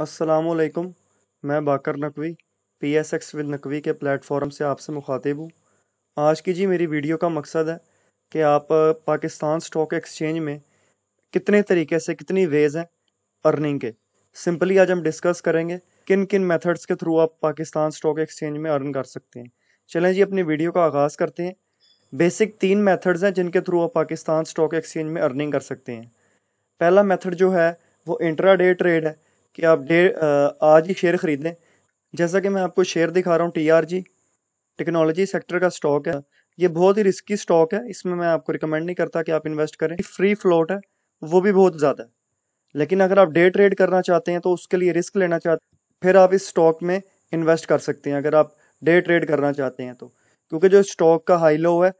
असलकम मैं Baqar Naqvi P S X with Naqvi के प्लेटफॉर्म से आपसे मुखातिब हूँ आज की जी मेरी वीडियो का मकसद है कि आप पाकिस्तान स्टॉक एक्सचेंज में कितने तरीके से कितनी वेज हैं अर्निंग के सिंपली आज हम डिस्कस करेंगे किन किन मेथड्स के थ्रू आप पाकिस्तान स्टॉक एक्सचेंज में अर्न कर सकते हैं चलें जी अपनी वीडियो का आगाज़ करते हैं बेसिक तीन मेथड्स हैं जिनके थ्रू आप पाकिस्तान स्टॉक एक्सचेंज में अर्निंग कर सकते हैं पहला मेथड जो है वो इंट्राडे ट्रेड है कि आप डे आज ही शेयर ख़रीदें जैसा कि मैं आपको शेयर दिखा रहा हूँ टीआरजी टेक्नोलॉजी सेक्टर का स्टॉक है ये बहुत ही रिस्की स्टॉक है इसमें मैं आपको रिकमेंड नहीं करता कि आप इन्वेस्ट करें फ्री फ्लोट है वो भी बहुत ज़्यादा है लेकिन अगर आप डे ट्रेड करना चाहते हैं तो उसके लिए रिस्क लेना चाहते फिर आप इस स्टॉक में इन्वेस्ट कर सकते हैं अगर आप डे ट्रेड करना चाहते हैं तो क्योंकि जो स्टॉक का हाई लो है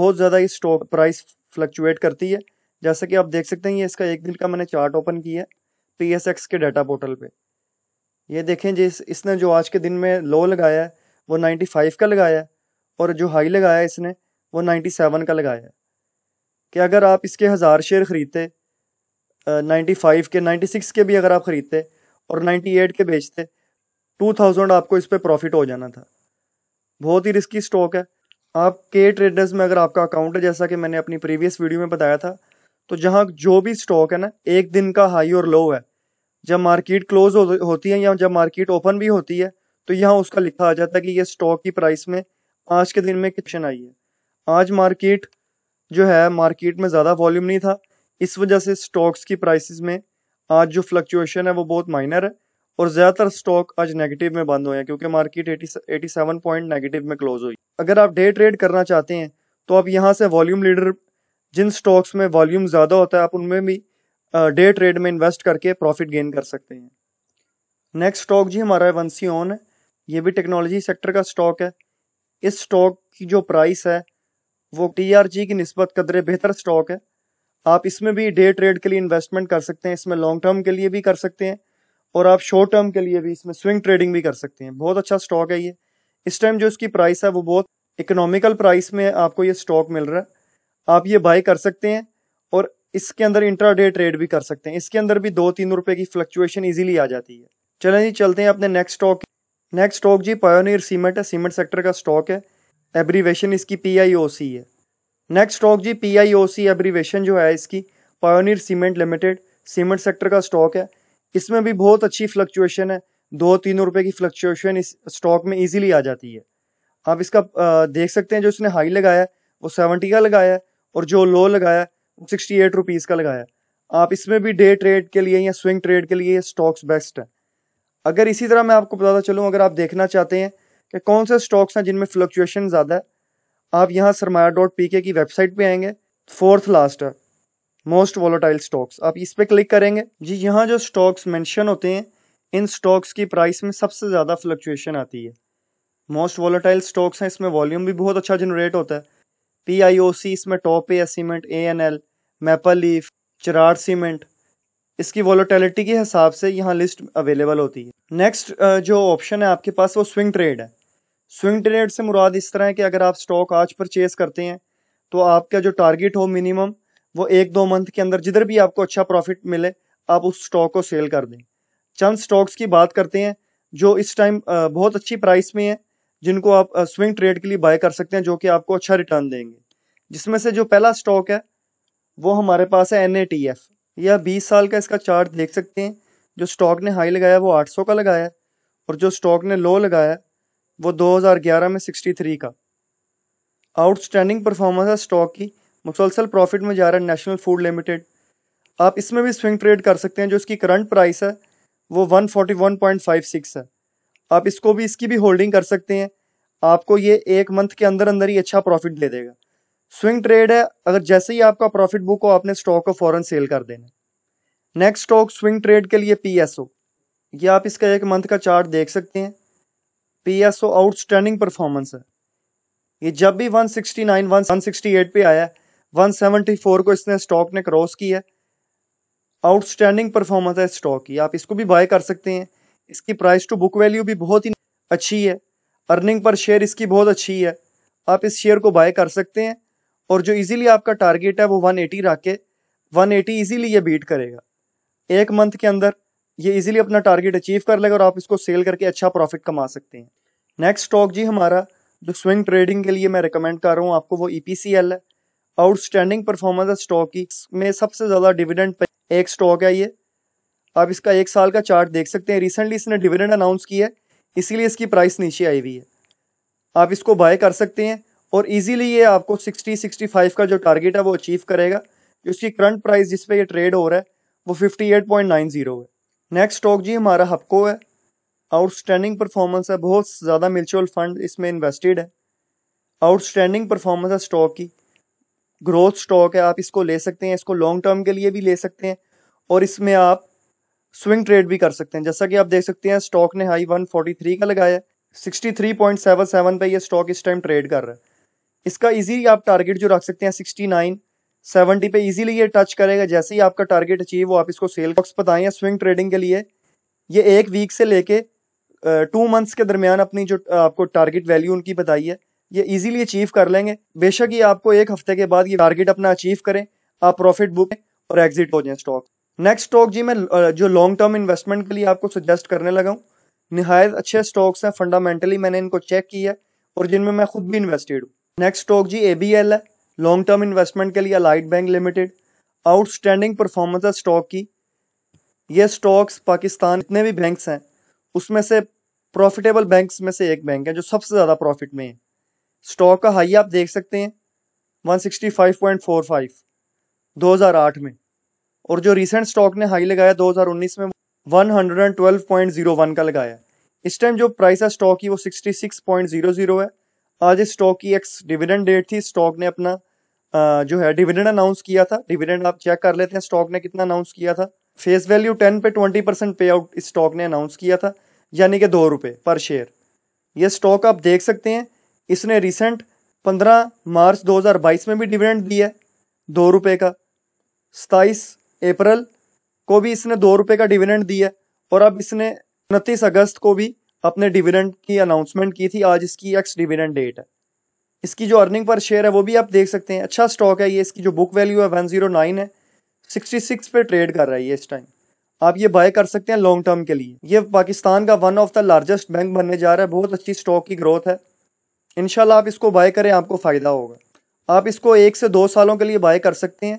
बहुत ज़्यादा इस स्टॉक प्राइस फ्लक्चुएट करती है जैसा कि आप देख सकते हैं ये इसका एक दिन का मैंने चार्ट ओपन किया है पी के डाटा पोर्टल पे ये देखें जिस इसने जो आज के दिन में लो लगाया है वो 95 का लगाया है और जो हाई लगाया है इसने वो 97 का लगाया है कि अगर आप इसके हज़ार शेयर ख़रीदते 95 के 96 के भी अगर आप ख़रीदते और 98 के बेचते 2000 आपको इस पर प्रॉफिट हो जाना था बहुत ही रिस्की स्टॉक है आप के ट्रेडर्स में अगर आपका अकाउंट है जैसा कि मैंने अपनी प्रीवियस वीडियो में बताया था तो जहाँ जो भी स्टॉक है ना एक दिन का हाई और लो है जब मार्केट क्लोज हो, होती है या जब मार्केट ओपन भी होती है तो यहाँ उसका लिखा आ जाता है कि ये स्टॉक की प्राइस में आज के दिन में किप्शन आई है आज मार्केट जो है मार्केट में ज़्यादा वॉल्यूम नहीं था इस वजह से स्टॉक्स की प्राइसेस में आज जो फ्लक्चुएशन है वो बहुत माइनर है और ज़्यादातर स्टॉक आज नेगेटिव में बंद हुए हैं क्योंकि मार्केट एटी पॉइंट नेगेटिव में क्लोज हुई अगर आप डे ट्रेड करना चाहते हैं तो आप यहाँ से वॉल्यूम लीडर जिन स्टॉक्स में वॉल्यूम ज़्यादा होता है आप उनमें भी डे ट्रेड में इन्वेस्ट करके प्रॉफिट गेन कर सकते हैं नेक्स्ट स्टॉक जी हमारा है वंसी ऑन है ये भी टेक्नोलॉजी सेक्टर का स्टॉक है इस स्टॉक की जो प्राइस है वो टी की नस्बत कदरे बेहतर स्टॉक है आप इसमें भी डे ट्रेड के लिए इन्वेस्टमेंट कर सकते हैं इसमें लॉन्ग टर्म के लिए भी कर सकते हैं और आप शॉर्ट टर्म के लिए भी इसमें स्विंग ट्रेडिंग भी कर सकते हैं बहुत अच्छा स्टॉक है ये इस टाइम जो इसकी प्राइस है वो बहुत इकोनॉमिकल प्राइस में आपको ये स्टॉक मिल रहा है आप ये बाई कर सकते हैं इसके अंदर इंट्रा डे ट्रेड भी कर सकते हैं इसके अंदर भी दो तीन रुपए की फ्लक्चुएशन इजीली आ जाती है चलें जी चलते हैं अपने नेक्स्ट स्टॉक नेक्स्ट स्टॉक जी पायोनियर सीमेंट है सीमेंट सेक्टर का स्टॉक है एब्रीवेशन इसकी पी है नेक्स्ट स्टॉक जी पी एब्रीवेशन जो है इसकी pioneer cement limited cement sector का स्टॉक है इसमें भी बहुत अच्छी फ्लक्चुएशन है दो तीन रुपए की फ्लक्चुएशन इस स्टॉक में इजीली आ जाती है आप इसका देख सकते हैं जो इसने हाई लगाया है वो सेवेंटी का लगाया है और जो लो लगाया है सिक्सटी एट रुपीज़ का लगाया आप इसमें भी डे ट्रेड के लिए या स्विंग ट्रेड के लिए स्टॉक्स बेस्ट हैं अगर इसी तरह मैं आपको बताता चलूँ अगर आप देखना चाहते हैं कि कौन से स्टॉक्स हैं जिनमें फ्लक्चुएशन ज़्यादा है आप यहाँ सरमाया डॉट पी के की वेबसाइट पे आएंगे फोर्थ लास्ट है मोस्ट वॉलोटाइल स्टॉक्स आप इस पर क्लिक करेंगे जी यहाँ जो स्टॉक्स मेंशन होते हैं इन स्टॉक्स की प्राइस में सबसे ज़्यादा फ्लक्चुएशन आती है मोस्ट वॉलोटाइल स्टॉक्स हैं इसमें वॉल्यूम भी बहुत अच्छा जनरेट होता है पी इसमें टॉप पे है cement A N L maple leaf चरार सीमेंट इसकी वोलोटेलिटी के हिसाब से यहाँ लिस्ट अवेलेबल होती है नेक्स्ट जो ऑप्शन है आपके पास वो स्विंग ट्रेड है स्विंग ट्रेड से मुराद इस तरह है कि अगर आप स्टॉक आज परचेज करते हैं तो आपका जो टारगेट हो मिनिमम वो एक दो मंथ के अंदर जिधर भी आपको अच्छा प्रॉफिट मिले आप उस स्टॉक को सेल कर दें चंद स्टॉक्स की बात करते हैं जो इस टाइम बहुत अच्छी प्राइस में है जिनको आप स्विंग ट्रेड के लिए बाय कर सकते हैं जो कि आपको अच्छा रिटर्न देंगे जिसमें से जो पहला स्टॉक है वो हमारे पास है एन ए टी एफ या बीस साल का इसका चार्ट देख सकते हैं जो स्टॉक ने हाई लगाया वो 800 का लगाया और जो स्टॉक ने लो लगाया वो 2011 में 63 का आउटस्टैंडिंग परफॉर्मेंस है स्टॉक की मुसलसल प्रॉफिट में जा रहा है नेशनल फूड लिमिटेड आप इसमें भी स्विंग ट्रेड कर सकते हैं जो इसकी करंट प्राइस है वो 141.56 है आप इसको भी इसकी भी होल्डिंग कर सकते हैं आपको ये एक मंथ के अंदर अंदर ही अच्छा प्रॉफिट दे देगा स्विंग ट्रेड है अगर जैसे ही आपका प्रॉफिट बुक हो आपने स्टॉक को फॉरन सेल कर देना नेक्स्ट स्टॉक स्विंग ट्रेड के लिए पी एस ओ ये आप इसका एक मंथ का चार्ट देख सकते हैं P S O outstanding performance है ये जब भी 169, 168 पे आया 174 को इसने स्टॉक ने क्रॉस किया आउटस्टैंडिंग परफॉर्मेंस है स्टॉक की आप इसको भी बाय कर सकते हैं इसकी प्राइस टू बुक वैल्यू भी बहुत ही अच्छी है अर्निंग पर शेयर इसकी बहुत अच्छी है आप इस शेयर को बाय कर सकते हैं और जो इजीली आपका टारगेट है वो 180 रख के वन इजीली ये बीट करेगा एक मंथ के अंदर ये इजीली अपना टारगेट अचीव कर लेगा और आप इसको सेल करके अच्छा प्रॉफिट कमा सकते हैं नेक्स्ट स्टॉक जी हमारा जो स्विंग ट्रेडिंग के लिए मैं रिकमेंड कर रहा हूँ आपको वो ई e है आउटस्टैंडिंग परफॉर्मेंस है स्टॉक की में सबसे ज़्यादा डिविडेंड एक स्टॉक है ये आप इसका एक साल का चार्ट देख सकते हैं रिसेंटली इसने डिविडेंड अनाउंस किया है इसीलिए इसकी प्राइस नीचे आई हुई है आप इसको बाय कर सकते हैं और इजीली ये आपको 60 65 का जो टारगेट है वो अचीव करेगा उसकी करंट प्राइस जिस पे ये ट्रेड हो रहा है वो 58.90 है नेक्स्ट स्टॉक जी हमारा हपको है आउटस्टैंडिंग परफॉर्मेंस है बहुत ज़्यादा म्यूचुअल फंड इसमें इन्वेस्टेड है आउटस्टैंडिंग परफॉर्मेंस है स्टॉक की ग्रोथ स्टॉक है आप इसको ले सकते हैं इसको लॉन्ग टर्म के लिए भी ले सकते हैं और इसमें आप स्विंग ट्रेड भी कर सकते हैं जैसा कि आप देख सकते हैं स्टॉक ने हाई 143 का लगाया सेवन 63.77 पे ये स्टॉक इस टाइम ट्रेड कर रहा है इसका इजीली आप टारगेट जो रख सकते हैं सिक्सटी नाइन सेवेंटी पे इजीली ये टच करेगा जैसे ही आपका टारगेट अचीव हो आप इसको सेल बॉक्स बताएं या स्विंग ट्रेडिंग के लिए ये एक वीक से लेके टू मंथ्स के दरमियान अपनी जो आपको टारगेट वैल्यू उनकी बताई है ये इजीली अचीव कर लेंगे बेशक ये आपको एक हफ्ते के बाद ये टारगेट अपना अचीव करें आप प्रॉफिट बुक और एग्जिट हो जाए स्टॉक नेक्स्ट स्टॉक जी मैं जो लॉन्ग टर्म इन्वेस्टमेंट के लिए आपको सजेस्ट करने लगा हूँ नहायत अच्छे स्टॉक्स हैं फंडामेंटली मैंने इनको चेक किया और जिनमें मैं खुद भी इन्वेस्टेड हूँ नेक्स्ट स्टॉक जी ए बी एल है लॉन्ग टर्म इन्वेस्टमेंट के लिए allied bank limited outstanding performance है स्टॉक की ये स्टॉक्स पाकिस्तान जितने भी बैंक्स हैं उसमें से प्रॉफिटेबल बैंक्स में से एक बैंक है जो सबसे ज़्यादा प्रॉफिट में है स्टॉक का हाई आप देख सकते हैं 165.45 2008 में और जो रिसेंट स्टॉक ने हाई लगाया 2019 में 112.01 का लगाया इस टाइम जो प्राइस है स्टॉक की वो 66.00 है आज स्टॉक की एक्स डिविडेंड डेट थी स्टॉक ने अपना जो है डिविडेंड अनाउंस किया था डिविडेंड आप चेक कर लेते हैं स्टॉक ने कितना अनाउंस किया था फेस वैल्यू टेन पे twenty percent payout stock ने अनाउंस किया था यानी कि दो रुपये पर शेयर ये स्टॉक आप देख सकते हैं इसने रिसेंट पंद्रह मार्च दो हज़ार बाईस में भी डिविडेंड दिया है दो रुपये का सताईस अप्रैल को भी इसने दो रुपये का डिविडेंड दिया है और अब इसने उनतीस अगस्त को भी अपने डिविडेंड की अनाउंसमेंट की थी आज इसकी एक्स डिविडेंड डेट है इसकी जो अर्निंग पर शेयर है वो भी आप देख सकते हैं अच्छा स्टॉक है ये इसकी जो बुक वैल्यू है वन जीरो नाइन है सिक्सटी सिक्स पे ट्रेड कर रहा है ये इस टाइम आप ये बाय कर सकते हैं लॉन्ग टर्म के लिए ये पाकिस्तान का one of the largest bank बनने जा रहा है बहुत अच्छी स्टॉक की ग्रोथ है इनशाला आप इसको बाय करें आपको फ़ायदा होगा आप इसको एक से दो सालों के लिए बाय कर सकते हैं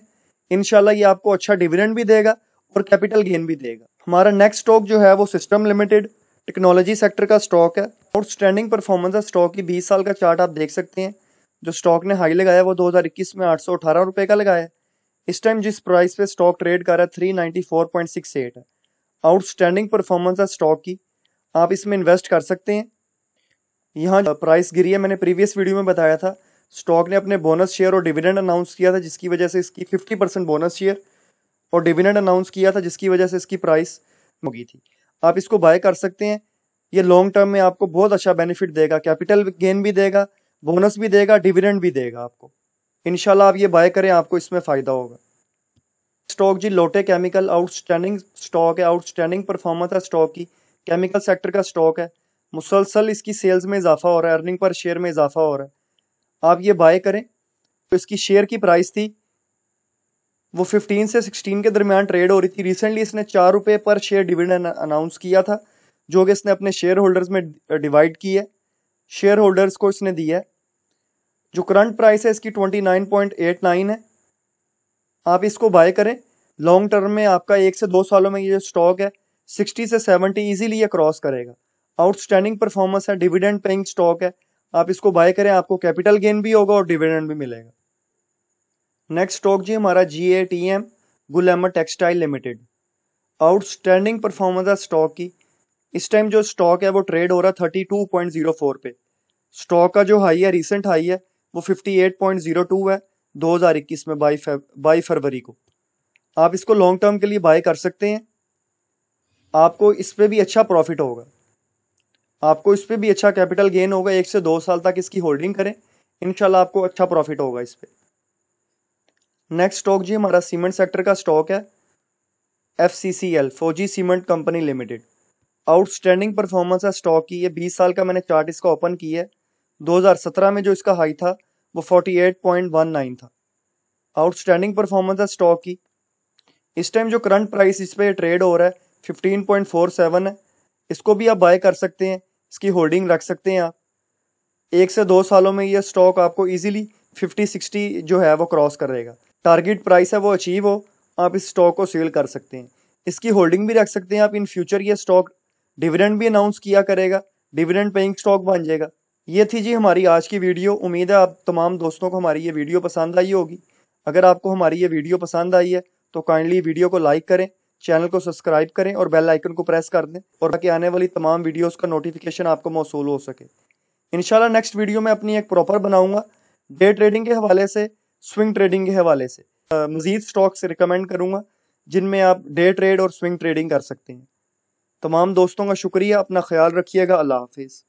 इनशाला ये आपको अच्छा डिविडेंड भी देगा और कैपिटल गेन भी देगा हमारा नेक्स्ट स्टॉक जो है वो सिस्टम लिमिटेड टेक्नोलॉजी सेक्टर का स्टॉक है आउटस्टैंडिंग परफॉर्मेंस है स्टॉक की 20 साल का चार्ट आप देख सकते हैं जो स्टॉक ने हाई लगाया वो 2021 में आठ सौ रुपए का लगाया है इस टाइम जिस प्राइस पे स्टॉक ट्रेड कर रहा है थ्री है आउटस्टैंडिंग परफॉर्मेंस है स्टॉक की आप इसमें इन्वेस्ट कर सकते हैं यहाँ प्राइस गिरी है मैंने प्रीवियस वीडियो में बताया था स्टॉक ने अपने बोनस शेयर और डिविडेंड अनाउंस किया था जिसकी वजह से इसकी 50 परसेंट बोनस शेयर और डिविडेंड अनाउंस किया था जिसकी वजह से इसकी प्राइस मुगी थी आप इसको बाय कर सकते हैं ये लॉन्ग टर्म में आपको बहुत अच्छा बेनिफिट देगा कैपिटल गेन भी देगा बोनस भी देगा डिविडेंड भी देगा आपको इनशाला आप ये बाय करें आपको इसमें फ़ायदा होगा स्टॉक जी लोटे केमिकल आउटस्टैंडिंग स्टॉक है आउटस्टैंडिंग परफॉर्मेंस है स्टॉक की केमिकल सेक्टर का स्टॉक है मुसलसल इसकी सेल्स में इजाफा हो रहा है अर्निंग पर शेयर में इजाफा हो रहा है आप ये बाय करें तो इसकी शेयर की प्राइस थी वो 15 से 16 के दरमियान ट्रेड हो रही थी रिसेंटली इसने चार रुपये पर शेयर डिविडेंड अनाउंस किया था जो कि इसने अपने शेयर होल्डर्स में डिवाइड की है शेयर होल्डर्स को इसने दिया है जो करंट प्राइस है इसकी 29.89 है आप इसको बाय करें लॉन्ग टर्म में आपका एक से दो सालों में ये जो स्टॉक है 60 से 70 इजीली ये क्रॉस करेगा आउटस्टैंडिंग परफॉर्मेंस है डिविडेंड पेइंग स्टॉक है आप इसको बाय करें आपको कैपिटल गेन भी होगा और डिविडेंड भी मिलेगा नेक्स्ट स्टॉक जी हमारा जी ए टी एम गुलेमा टेक्सटाइल लिमिटेड आउटस्टैंडिंग परफॉर्मेंस है स्टॉक की इस टाइम जो स्टॉक है वो ट्रेड हो रहा है thirty two point zero four पे स्टॉक का जो हाई है रिसेंट हाई है वो fifty eight point zero two है दो हज़ार इक्कीस में बाई बाई फरवरी को आप इसको लॉन्ग टर्म के लिए बाय कर सकते हैं आपको इस पर भी अच्छा प्रॉफिट होगा आपको इस पर भी अच्छा कैपिटल गेन होगा एक से दो साल तक इसकी होल्डिंग करें इनशाला आपको अच्छा प्रॉफिट होगा इस पर नेक्स्ट स्टॉक जी हमारा सीमेंट सेक्टर का स्टॉक है F C C L Fauji cement company limited outstanding performance है स्टॉक की ये 20 साल का मैंने चार्ट इसका ओपन किया है 2017 में जो इसका हाई था वो 48.19 था आउटस्टैंडिंग परफॉर्मेंस है स्टॉक की इस टाइम जो करंट प्राइस इस पर ट्रेड हो रहा है 15.47 है इसको भी आप बाय कर सकते हैं इसकी होल्डिंग रख सकते हैं आप एक से दो सालों में यह स्टॉक आपको ईजिली फिफ्टी सिक्सटी जो है वो क्रॉस करेगा टारगेट प्राइस है वो अचीव हो आप इस स्टॉक को सेल कर सकते हैं इसकी होल्डिंग भी रख सकते हैं आप इन फ्यूचर ये स्टॉक डिविडेंड भी अनाउंस किया करेगा डिविडेंड पेइंग स्टॉक बन जाएगा ये थी जी हमारी आज की वीडियो उम्मीद है आप तमाम दोस्तों को हमारी ये वीडियो पसंद आई होगी अगर आपको हमारी ये वीडियो पसंद आई है तो काइंडली वीडियो को लाइक करें चैनल को सब्सक्राइब करें और बेल आइकन को प्रेस कर दें और ताकि आने वाली तमाम वीडियोस का नोटिफिकेशन आपको मौसू हो सके इनशाला नेक्स्ट वीडियो में अपनी एक प्रॉपर बनाऊंगा डे ट्रेडिंग के हवाले से स्विंग ट्रेडिंग के हवाले से मज़ीद स्टॉक्स रिकमेंड करूँगा जिनमें आप डे ट्रेड और स्विंग ट्रेडिंग कर सकते हैं तमाम दोस्तों का शुक्रिया अपना ख्याल रखिएगा अल्लाह हाफिज़